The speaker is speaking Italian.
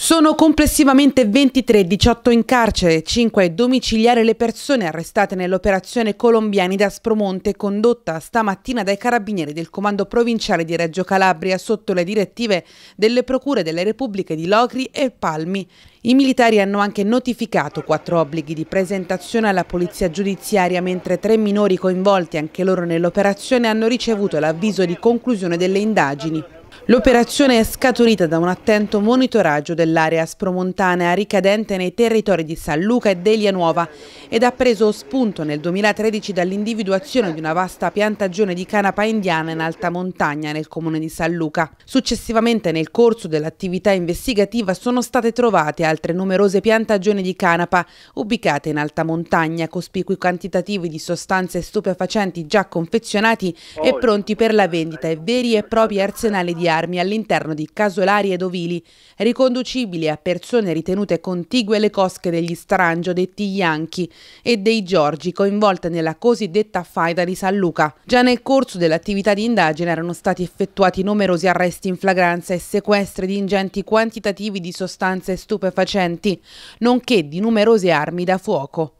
Sono complessivamente 23, 18 in carcere, 5 domiciliare le persone arrestate nell'operazione Colombiani da Spromonte condotta stamattina dai carabinieri del Comando Provinciale di Reggio Calabria sotto le direttive delle procure delle Repubbliche di Locri e Palmi. I militari hanno anche notificato quattro obblighi di presentazione alla polizia giudiziaria, mentre tre minori coinvolti anche loro nell'operazione hanno ricevuto l'avviso di conclusione delle indagini. L'operazione è scaturita da un attento monitoraggio dell'area spromontanea ricadente nei territori di San Luca e Delia Nuova ed ha preso spunto nel 2013 dall'individuazione di una vasta piantagione di canapa indiana in alta montagna nel comune di San Luca. Successivamente nel corso dell'attività investigativa sono state trovate altre numerose piantagioni di canapa ubicate in alta montagna, cospicui quantitativi di sostanze stupefacenti già confezionati e pronti per la vendita e veri e propri arsenali di armi armi all'interno di casolari ed ovili, riconducibili a persone ritenute contigue alle cosche degli Strangio, detti Yankee, e dei Giorgi, coinvolte nella cosiddetta faida di San Luca. Già nel corso dell'attività di indagine erano stati effettuati numerosi arresti in flagranza e sequestri di ingenti quantitativi di sostanze stupefacenti, nonché di numerose armi da fuoco.